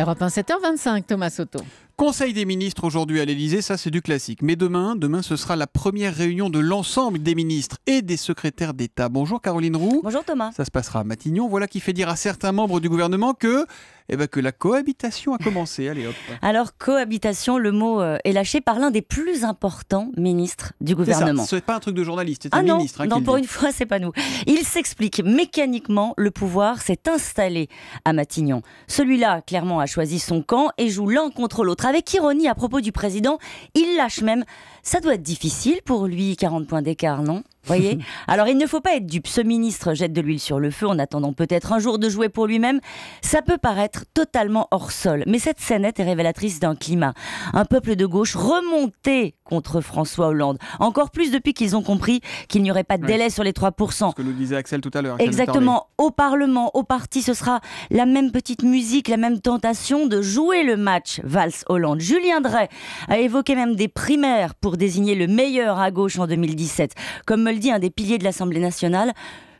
Europe 7h25, Thomas Soto. Conseil des ministres aujourd'hui à l'Elysée, ça c'est du classique. Mais demain, demain ce sera la première réunion de l'ensemble des ministres et des secrétaires d'État. Bonjour Caroline Roux. Bonjour Thomas. Ça se passera à Matignon. Voilà qui fait dire à certains membres du gouvernement que eh bien que la cohabitation a commencé. Allez, hop. Alors, cohabitation, le mot euh, est lâché par l'un des plus importants ministres du gouvernement. C'est pas un truc de journaliste, c'est ah ministre. Hein, non, pour une fois, c'est pas nous. Il s'explique mécaniquement, le pouvoir s'est installé à Matignon. Celui-là, clairement, a choisi son camp et joue l'un contre l'autre. Avec ironie à propos du président, il lâche même. Ça doit être difficile pour lui, 40 points d'écart, non voyez Alors il ne faut pas être dupe. Ce ministre jette de l'huile sur le feu en attendant peut-être un jour de jouer pour lui-même. Ça peut paraître totalement hors sol, mais cette scénette est révélatrice d'un climat. Un peuple de gauche remonté contre François Hollande. Encore plus depuis qu'ils ont compris qu'il n'y aurait pas de délai sur les 3%. Ce que nous disait Axel tout à l'heure. Exactement. Au Parlement, au parti, ce sera la même petite musique, la même tentation de jouer le match valse hollande Julien Drey a évoqué même des primaires pour désigner le meilleur à gauche en 2017. Comme dit un des piliers de l'Assemblée nationale,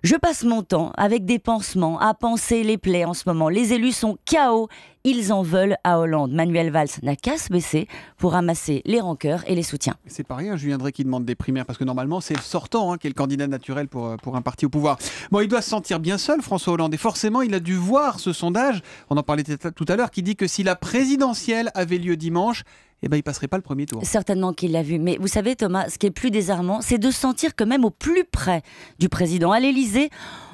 je passe mon temps avec des pansements à penser les plaies en ce moment. Les élus sont chaos, ils en veulent à Hollande. Manuel Valls n'a qu'à se baisser pour ramasser les rancœurs et les soutiens. C'est pas rien, Je viendrai qui demande des primaires, parce que normalement c'est sortant hein, qui est le candidat naturel pour, euh, pour un parti au pouvoir. Bon, il doit se sentir bien seul, François Hollande, et forcément il a dû voir ce sondage, on en parlait tout à l'heure, qui dit que si la présidentielle avait lieu dimanche, eh ben, il passerait pas le premier tour. Certainement qu'il l'a vu. Mais vous savez, Thomas, ce qui est plus désarmant, c'est de sentir que même au plus près du président, à l'Élysée,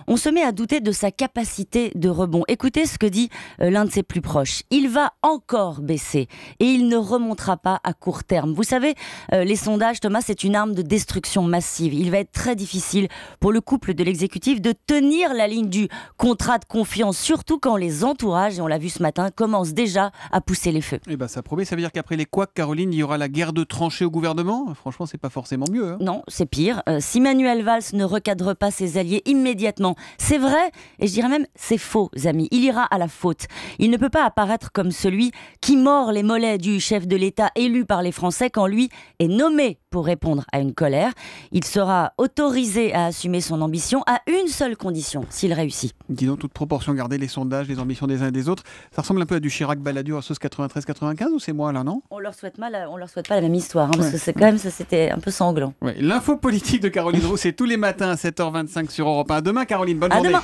on se met à douter de sa capacité de rebond. Écoutez ce que dit euh, l'un de ses plus proches. Il va encore baisser et il ne remontera pas à court terme. Vous savez, euh, les sondages, Thomas, c'est une arme de destruction massive. Il va être très difficile pour le couple de l'exécutif de tenir la ligne du contrat de confiance, surtout quand les entourages, et on l'a vu ce matin, commencent déjà à pousser les feux. Eh bien, ça promet, ça veut dire qu'après les couacs, Caroline, il y aura la guerre de tranchées au gouvernement Franchement, c'est pas forcément mieux. Hein. Non, c'est pire. Euh, si Manuel Valls ne recadre pas ses alliés immédiatement c'est vrai, et je dirais même c'est faux, amis. Il ira à la faute. Il ne peut pas apparaître comme celui qui mord les mollets du chef de l'État élu par les Français quand lui est nommé pour répondre à une colère. Il sera autorisé à assumer son ambition à une seule condition, s'il réussit. Disons toute proportion gardée, les sondages, les ambitions des uns et des autres, ça ressemble un peu à du Chirac Balladur à sauce 93-95 ou c'est moi là, non On leur souhaite mal, on leur souhaite pas la même histoire, hein, parce que c'est quand même ça, c'était un peu sanglant. L'info politique de Caroline Roux, c'est tous les matins à 7h25 sur Europe 1. Demain, Caroline 安德玛。